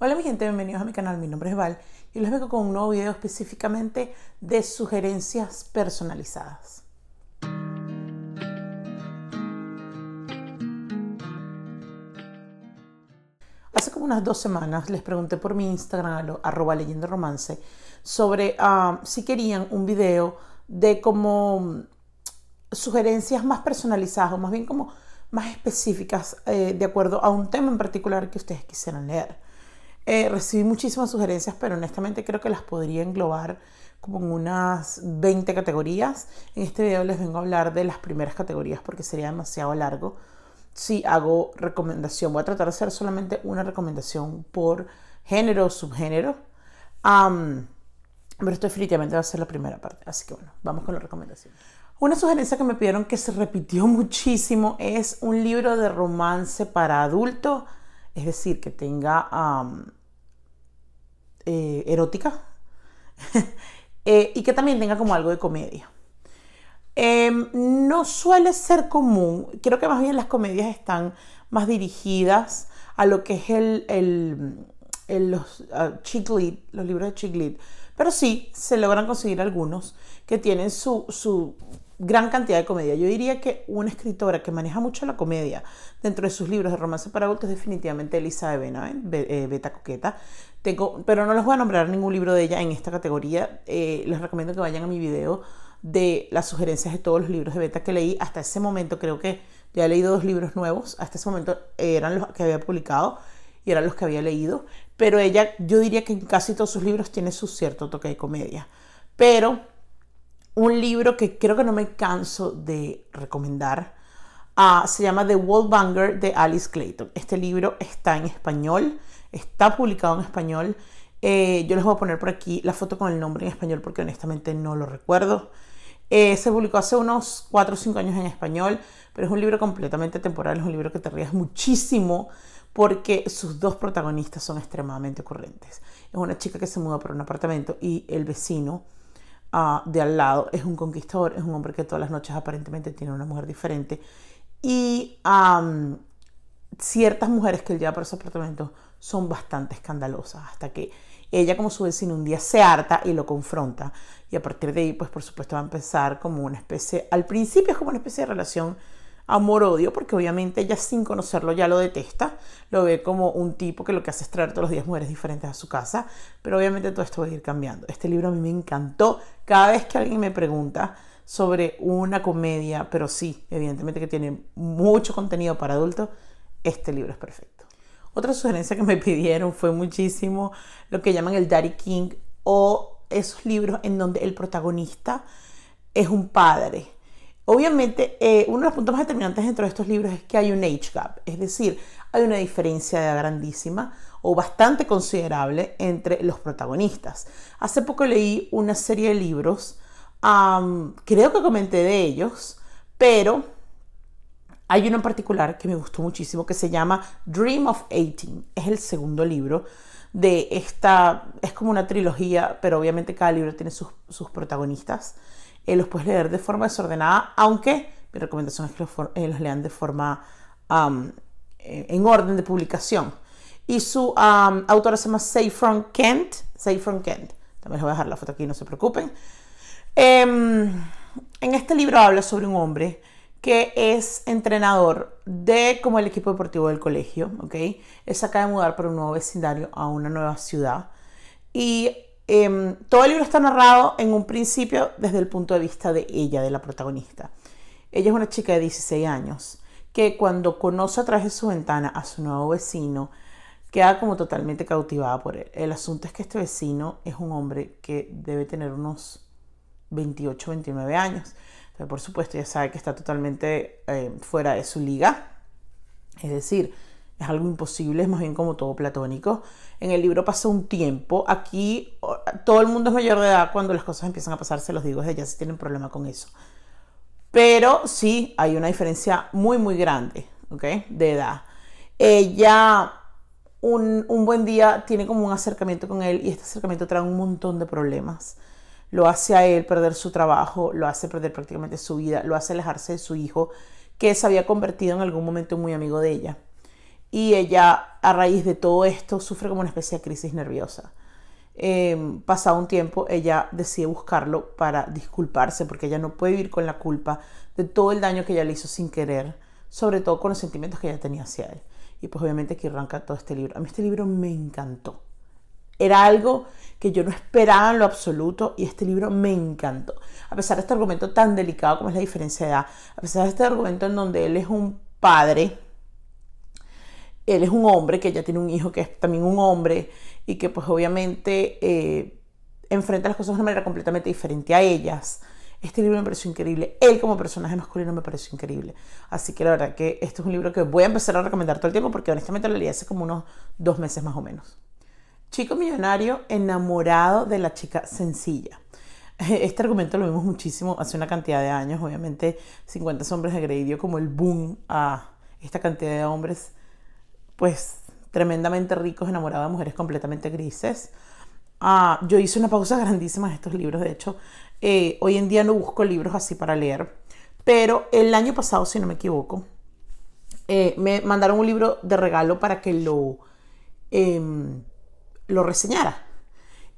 Hola mi gente, bienvenidos a mi canal, mi nombre es Val y les vengo con un nuevo video específicamente de sugerencias personalizadas. Hace como unas dos semanas les pregunté por mi Instagram, arroba leyendo romance, sobre ah, si querían un video de como mm, sugerencias más personalizadas o más bien como más específicas eh, de acuerdo a un tema en particular que ustedes quisieran leer. Eh, recibí muchísimas sugerencias, pero honestamente creo que las podría englobar como en unas 20 categorías. En este video les vengo a hablar de las primeras categorías porque sería demasiado largo. Si hago recomendación, voy a tratar de hacer solamente una recomendación por género o subgénero. pero esto definitivamente va a ser la primera parte. Así que bueno, vamos con la recomendación. Una sugerencia que me pidieron que se repitió muchísimo es un libro de romance para adulto, es decir, que tenga eh, erótica eh, y que también tenga como algo de comedia. Em, no suele ser común, creo que más bien las comedias están más dirigidas a lo que es el, el, los, los libros de chick pero sí se logran conseguir algunos que tienen su, gran cantidad de comedia. Yo diría que una escritora que maneja mucho la comedia dentro de sus libros de romance para adultos es definitivamente Elisa de eh, Beta Coqueta pero no les voy a nombrar ningún libro de ella en esta categoría. Eh, les recomiendo que vayan a mi video de las sugerencias de todos los libros de beta que leí. Hasta ese momento creo que ya he leído dos libros nuevos. Hasta ese momento eran los que había publicado y eran los que había leído. Pero ella, yo diría que en casi todos sus libros tiene su cierto toque de comedia. Pero un libro que creo que no me canso de recomendar ah, se llama The Wallbanger de Alice Clayton. Este libro está en español está publicado en español. Eh, yo les voy a poner por aquí la foto con el nombre en español porque honestamente no lo recuerdo. Eh, se publicó hace unos 4 o 5 años en español, pero es un libro completamente temporal, es un libro que te ríes muchísimo porque sus dos protagonistas son extremadamente ocurrentes. Es una chica que se muda por un apartamento y el vecino ah, de al lado es un conquistador, es un hombre que todas las noches aparentemente tiene una mujer diferente y ciertas mujeres que él lleva por ese apartamento son bastante escandalosas, hasta que ella como su vecina, un día se harta y lo confronta. Y a partir de ahí, pues por supuesto va a empezar como una especie, al principio es como una especie de relación amor-odio, porque obviamente ella sin conocerlo ya lo detesta, lo ve como un tipo que lo que hace es traer todos los días mujeres diferentes a su casa, pero obviamente todo esto va a ir cambiando. Este libro a mí me encantó, cada vez que alguien me pregunta sobre una comedia, pero sí, evidentemente que tiene mucho contenido para adultos, este libro es perfecto. Otra sugerencia que me pidieron fue muchísimo lo que llaman el Daddy King o esos libros en donde el protagonista es un padre. Obviamente, eh, uno de los puntos más determinantes dentro de estos libros es que hay un age gap, es decir, hay una diferencia grandísima o bastante considerable entre los protagonistas. Hace poco leí una serie de libros, creo que comenté de ellos, pero hay uno en particular que me gustó muchísimo que se llama Dream of 18. Es el segundo libro de esta, es como una trilogía, pero obviamente cada libro tiene sus, protagonistas. Eh, los puedes leer de forma desordenada, aunque mi recomendación es que los, eh, lean de forma eh, en orden de publicación. Y su autora se llama from Kent. from Kent. También les voy a dejar la foto aquí, no se preocupen. Em, en este libro habla sobre un hombre que es entrenador de como el equipo deportivo del colegio, ¿ok? Él se acaba de mudar por un nuevo vecindario a una nueva ciudad. Y em, todo el libro está narrado en un principio desde el punto de vista de ella, de la protagonista. Ella es una chica de 16 años que cuando conoce a través de su ventana a su nuevo vecino, queda como totalmente cautivada por él. El asunto es que este vecino es un hombre que debe tener unos 28, 29 años. Pero por supuesto ya sabe que está totalmente eh, fuera de su liga. Es decir, es algo imposible, es más bien como todo platónico. En el libro pasa un tiempo, aquí todo el mundo es mayor de edad cuando las cosas empiezan a pasarse. se los digo ellas ya si tienen problema con eso. Pero sí hay una diferencia muy, muy grande, ¿ok? De edad. Ella un buen día tiene como un acercamiento con él y este acercamiento trae un montón de problemas lo hace a él perder su trabajo, lo hace perder prácticamente su vida, lo hace alejarse de su hijo, que se había convertido en algún momento muy amigo de ella. Y ella, a raíz de todo esto, sufre como una especie de crisis nerviosa. Em, pasado un tiempo, ella decide buscarlo para disculparse, porque ella no puede vivir con la culpa de todo el daño que ella le hizo sin querer, sobre todo con los sentimientos que ella tenía hacia él. Y pues obviamente aquí arranca todo este libro. A mí este libro me encantó. Era algo que yo no esperaba en lo absoluto y este libro me encantó. A pesar de este argumento tan delicado como es la diferencia de edad, a pesar de este argumento en donde él es un padre, él es un hombre que ya tiene un hijo que es también un hombre y que pues obviamente eh, enfrenta las cosas de una manera completamente diferente a ellas. Este libro me pareció increíble. Él como personaje masculino me pareció increíble. Así que la verdad que este es un libro que voy a empezar a recomendar todo el tiempo porque honestamente lo leí hace como unos dos meses más o menos. Chico millonario enamorado de la chica sencilla. Este argumento lo vimos muchísimo hace una cantidad de años. Obviamente, 50 Hombres de Grey dio como el boom a esta cantidad de hombres, pues tremendamente ricos, enamorados de mujeres completamente grises. Ah, yo hice una pausa grandísima en estos libros. De hecho, eh, hoy en día no busco libros así para leer. Pero el año pasado, si no me equivoco, eh, me mandaron un libro de regalo para que lo. Em, lo reseñara.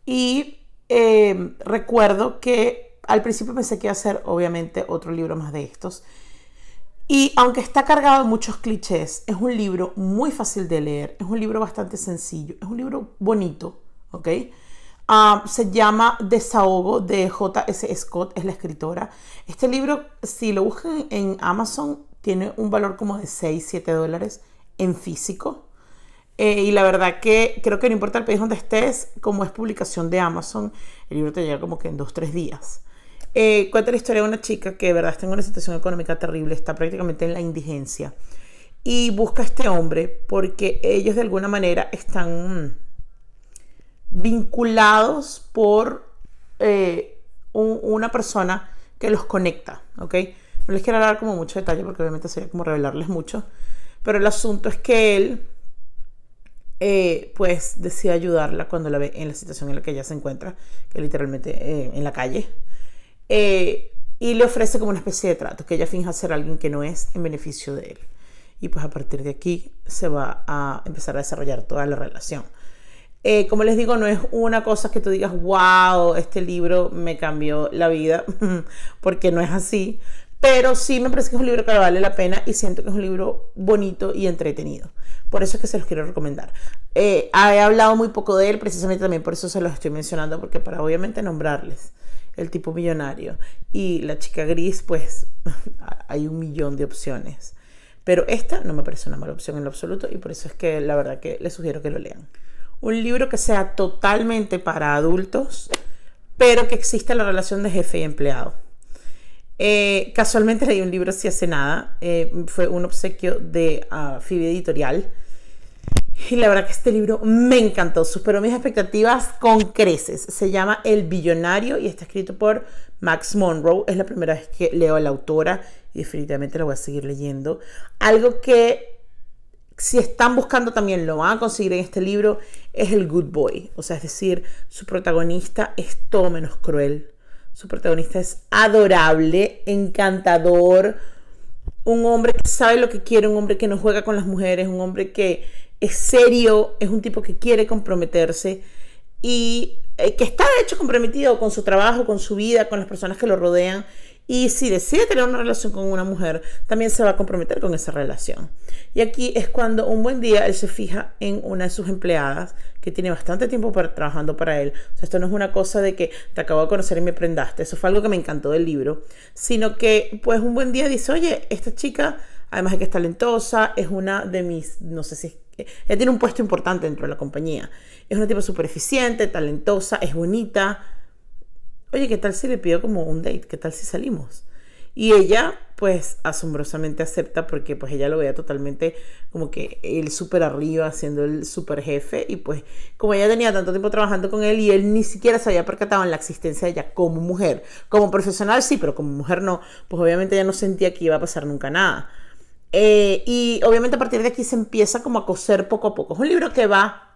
Y eh, recuerdo que al principio pensé que iba a ser obviamente otro libro más de estos. Y aunque está cargado de muchos clichés, es un libro muy fácil de leer, es un libro bastante sencillo, es un libro bonito, ¿ok? Ah, se llama Desahogo de J.S. Scott, es la escritora. Este libro, si lo buscan en Amazon, tiene un valor como de 6, 7 dólares en físico. Eh, y la verdad que creo que no importa el país donde estés, como es publicación de Amazon, el libro te llega como que en dos, tres días. Eh, cuenta la historia de una chica que de verdad está en una situación económica terrible, está prácticamente en la indigencia. Y busca a este hombre porque ellos de alguna manera están vinculados por eh, una persona que los conecta, ¿ok? No les quiero hablar como mucho detalle porque obviamente sería como revelarles mucho, pero el asunto es que él eh, pues decide ayudarla cuando la ve en la situación en la que ella se encuentra, que literalmente eh, en la calle. Eh, y le ofrece como una especie de trato, que ella finja ser alguien que no es en beneficio de él. Y pues a partir de aquí se va a empezar a desarrollar toda la relación. como les digo, no es una cosa que tú digas, wow, este libro me cambió la vida, porque no es así, pero sí me parece que es un libro que vale la pena y siento que es un libro bonito y entretenido. Por eso es que se los quiero recomendar. Eh, he hablado muy poco de él, precisamente también por eso se los estoy mencionando, porque para obviamente nombrarles el tipo millonario y la chica gris, pues hay un millón de opciones. Pero esta no me parece una mala opción en lo absoluto y por eso es que la verdad que les sugiero que lo lean. Un libro que sea totalmente para adultos, pero que exista la relación de jefe y empleado. Eh, casualmente leí un libro si hace nada, eh, fue un obsequio de uh, Editorial. Y la verdad que este libro me encantó, superó mis expectativas con creces. Se llama El Billonario y está escrito por Max Monroe. Es la primera vez que leo a la autora y definitivamente la voy a seguir leyendo. Algo que si están buscando también lo van a conseguir en este libro es el good boy. O sea, es decir, su protagonista es todo menos cruel, su protagonista es adorable, encantador, un hombre que sabe lo que quiere, un hombre que no juega con las mujeres, un hombre que es serio, es un tipo que quiere comprometerse y eh, que está de hecho comprometido con su trabajo, con su vida, con las personas que lo rodean y si decide tener una relación con una mujer, también se va a comprometer con esa relación. Y aquí es cuando un buen día él se fija en una de sus empleadas que tiene bastante tiempo trabajando para él. O sea, esto no es una cosa de que te acabo de conocer y me prendaste. Eso fue algo que me encantó del libro. Sino que, pues, un buen día dice, oye, esta chica, además de que es talentosa, es una de mis, no sé si es ella tiene un puesto importante dentro de la compañía. Es una tipo súper eficiente, talentosa, es bonita, oye, ¿qué tal si le pido como un date? ¿Qué tal si salimos? Y ella, pues, asombrosamente acepta porque, pues, ella lo veía totalmente como que él súper arriba, siendo el súper jefe. Y, pues, como ella tenía tanto tiempo trabajando con él y él ni siquiera se había percatado en la existencia de ella como mujer. Como profesional sí, pero como mujer no. Pues, obviamente ella no sentía que iba a pasar nunca nada. Eh, y, obviamente, a partir de aquí se empieza como a coser poco a poco. Es un libro que va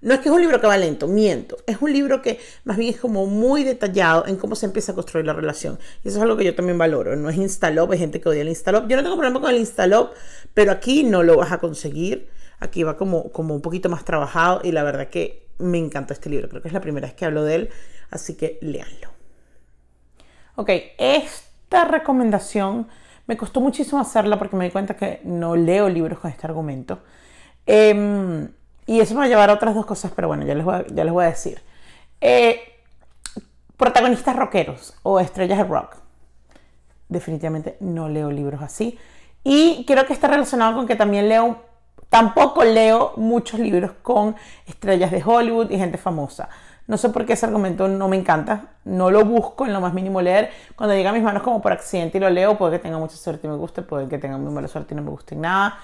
no es que es un libro que va lento, miento. Es un libro que más bien es como muy detallado en cómo se empieza a construir la relación. Y eso es algo que yo también valoro. No es Instalop, hay gente que odia el Instalop. Yo no tengo problema con el Instalop, pero aquí no lo vas a conseguir. Aquí va como, como un poquito más trabajado y la verdad que me encanta este libro. Creo que es la primera vez que hablo de él, así que léanlo. Ok, esta recomendación me costó muchísimo hacerla porque me di cuenta que no leo libros con este argumento. Eh, y eso me va a llevar a otras dos cosas, pero bueno, ya les voy a, ya les voy a decir. Eh, protagonistas rockeros o estrellas de rock. Definitivamente no leo libros así. Y creo que está relacionado con que también leo, tampoco leo muchos libros con estrellas de Hollywood y gente famosa. No sé por qué ese argumento no me encanta, no lo busco en lo más mínimo leer. Cuando llega a mis manos como por accidente y lo leo, puede que tenga mucha suerte y me guste, puede que tenga muy mala suerte y no me guste nada.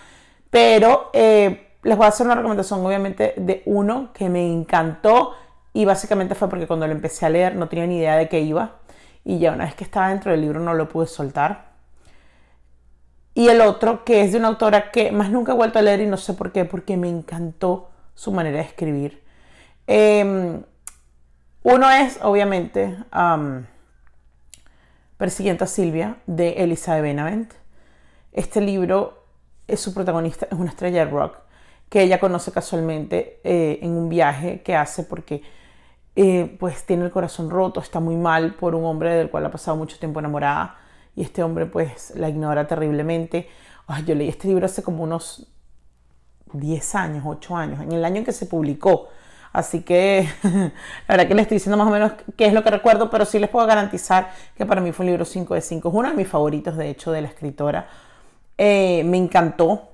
Pero eh, les voy a hacer una recomendación, obviamente, de uno que me encantó y básicamente fue porque cuando lo empecé a leer no tenía ni idea de qué iba y ya una vez que estaba dentro del libro no lo pude soltar. Y el otro que es de una autora que más nunca he vuelto a leer y no sé por qué, porque me encantó su manera de escribir. Em, uno es, obviamente, Persiguiente a Silvia de Elizabeth Benavent. Este libro, es su protagonista es una estrella de rock que ella conoce casualmente eh, en un viaje que hace porque eh, pues tiene el corazón roto, está muy mal por un hombre del cual ha pasado mucho tiempo enamorada y este hombre pues la ignora terriblemente. Ay, yo leí este libro hace como unos 10 años, 8 años, en el año en que se publicó. Así que la verdad que le estoy diciendo más o menos qué es lo que recuerdo, pero sí les puedo garantizar que para mí fue un libro 5 de 5. Es uno de mis favoritos, de hecho, de la escritora. Eh, me encantó,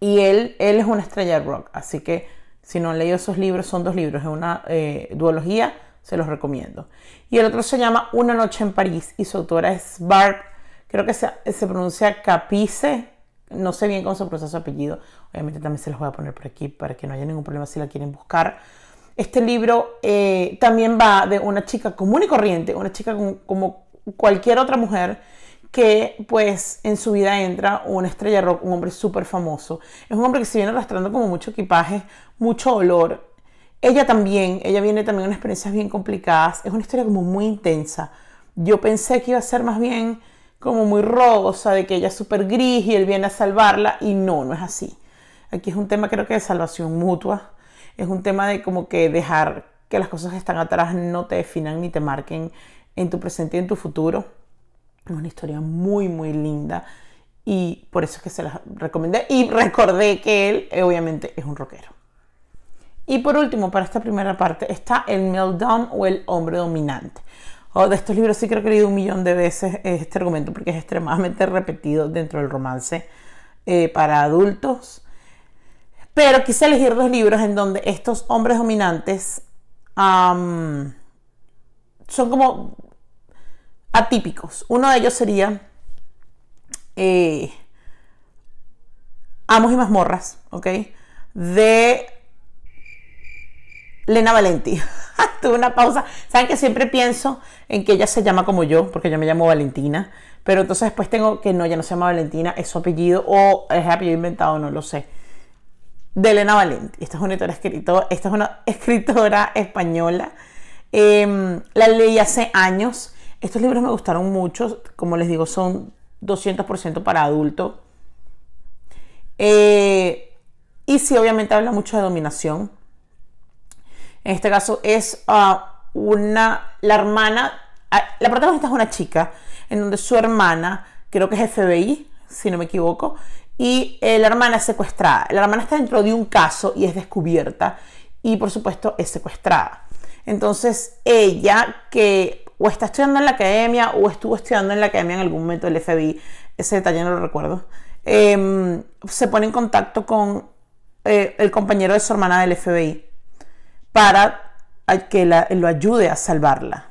y él, él es una estrella de rock, así que si no han leído esos libros, son dos libros, es una eh, duología, se los recomiendo. Y el otro se llama Una noche en París y su autora es Barb, creo que se, pronuncia Capice, no sé bien cómo se pronuncia su apellido, obviamente también se los voy a poner por aquí para que no haya ningún problema si la quieren buscar. Este libro eh, también va de una chica común y corriente, una chica como cualquier otra mujer, que pues en su vida entra una estrella rock, un hombre súper famoso. Es un hombre que se viene arrastrando como mucho equipaje, mucho olor. Ella también, ella viene también con experiencias bien complicadas. Es una historia como muy intensa. Yo pensé que iba a ser más bien como muy rosa, de que ella es súper gris y él viene a salvarla y no, no es así. Aquí es un tema creo que de salvación mutua. Es un tema de como que dejar que las cosas que están atrás no te definan ni te marquen en tu presente y en tu futuro una historia muy, muy linda. Y por eso es que se las recomendé. Y recordé que él, eh, obviamente, es un rockero. Y por último, para esta primera parte, está el meltdown o el hombre dominante. Oh, de estos libros sí creo que he leído un millón de veces este argumento porque es extremadamente repetido dentro del romance eh, para adultos. Pero quise elegir dos libros en donde estos hombres dominantes son como atípicos. Uno de ellos sería eh, Amos y mazmorras, ¿ok? De Lena Valenti. Tuve una pausa. Saben que siempre pienso en que ella se llama como yo, porque yo me llamo Valentina, pero entonces después tengo que no, ya no se llama Valentina, es su apellido o es apellido inventado, no lo sé. De Elena Valenti. Esta es una escritora, esta es una escritora española. Em, la leí hace años estos libros me gustaron mucho, como les digo, son 200% para adulto. Eh, y sí, obviamente habla mucho de dominación. En este caso es ah, una, la hermana, ah, la protagonista es una chica, en donde su hermana, creo que es FBI, si no me equivoco, y eh, la hermana es secuestrada. La hermana está dentro de un caso y es descubierta y por supuesto es secuestrada. Entonces ella, que o está estudiando en la academia o estuvo estudiando en la academia en algún momento del FBI, ese detalle no lo recuerdo, em, se pone en contacto con eh, el compañero de su hermana del FBI para que lo ayude a salvarla.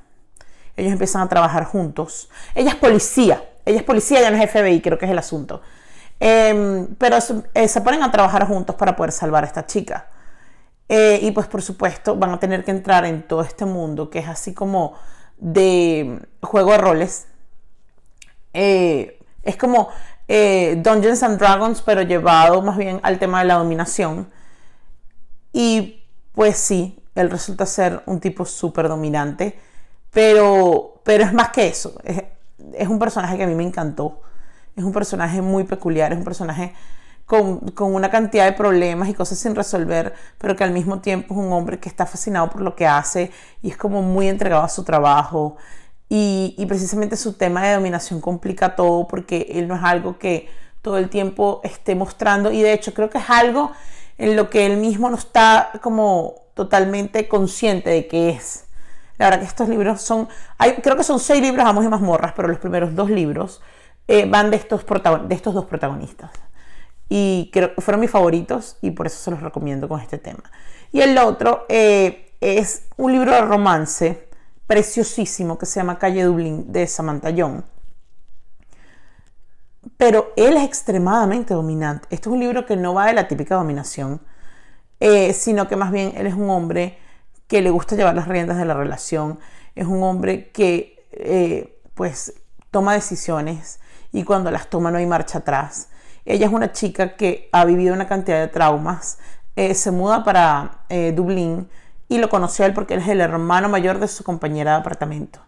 Ellos empiezan a trabajar juntos. Ella es policía, ella es policía, ya no es FBI, creo que es el asunto. Em, pero eh, se ponen a trabajar juntos para poder salvar a esta chica. Eh, y pues por supuesto van a tener que entrar en todo este mundo que es así como de juego de roles. Eh, es como eh, Dungeons and Dragons, pero llevado más bien al tema de la dominación. Y pues sí, él resulta ser un tipo súper dominante, pero, pero es más que eso. es un personaje que a mí me encantó. Es un personaje muy peculiar, es un personaje con, con, una cantidad de problemas y cosas sin resolver, pero que al mismo tiempo es un hombre que está fascinado por lo que hace y es como muy entregado a su trabajo. Y, y precisamente su tema de dominación complica todo porque él no es algo que todo el tiempo esté mostrando y de hecho creo que es algo en lo que él mismo no está como totalmente consciente de que es. La verdad que estos libros son, hay, creo que son seis libros, vamos y mazmorras, pero los primeros dos libros eh, van de estos, de estos dos protagonistas y fueron mis favoritos y por eso se los recomiendo con este tema. Y el otro eh, es un libro de romance preciosísimo que se llama Calle Dublín de Samantha Young. Pero él es extremadamente dominante. Este es un libro que no va de la típica dominación, eh, sino que más bien él es un hombre que le gusta llevar las riendas de la relación, es un hombre que eh, pues toma decisiones y cuando las toma no hay marcha atrás ella es una chica que ha vivido una cantidad de traumas. Eh, se muda para eh, Dublín y lo conoce a él porque él es el hermano mayor de su compañera de apartamento.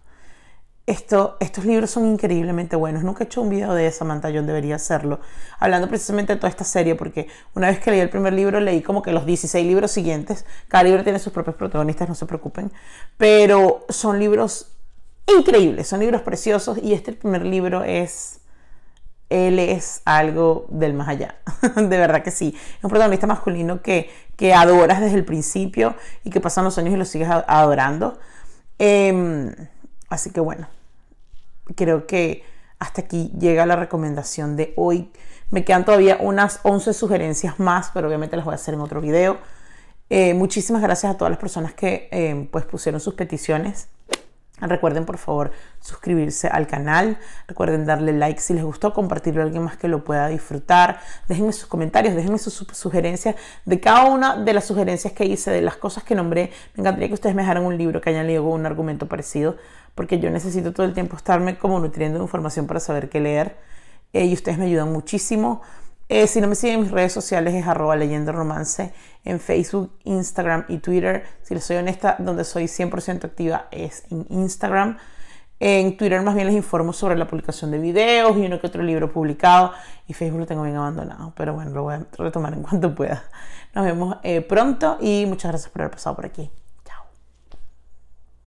Esto, estos libros son increíblemente buenos. Nunca he hecho un video de Samantha mantallón, debería hacerlo. Hablando precisamente de toda esta serie, porque una vez que leí el primer libro, leí como que los 16 libros siguientes. Cada libro tiene sus propios protagonistas, no se preocupen. Pero son libros increíbles, son libros preciosos. Y este primer libro es él es algo del más allá. de verdad que sí. Es un protagonista masculino que, adoras desde el principio y que pasan los años y lo sigues adorando. Em, así que bueno, creo que hasta aquí llega la recomendación de hoy. Me quedan todavía unas 11 sugerencias más, pero obviamente las voy a hacer en otro video. Eh, muchísimas gracias a todas las personas que em, pues pusieron sus peticiones. Recuerden por favor suscribirse al canal, recuerden darle like si les gustó, compartirlo a alguien más que lo pueda disfrutar, déjenme sus comentarios, déjenme sus sugerencias de cada una de las sugerencias que hice, de las cosas que nombré. Me encantaría que ustedes me dejaran un libro que hayan leído un argumento parecido, porque yo necesito todo el tiempo estarme como nutriendo de información para saber qué leer eh, y ustedes me ayudan muchísimo. Eh, si no me siguen en mis redes sociales es arroba leyendo romance en Facebook, Instagram y Twitter. Si les soy honesta, donde soy 100% activa es en Instagram. En Twitter más bien les informo sobre la publicación de videos y uno que otro libro publicado. Y Facebook lo tengo bien abandonado, pero bueno, lo voy a retomar en cuanto pueda. Nos vemos eh, pronto y muchas gracias por haber pasado por aquí.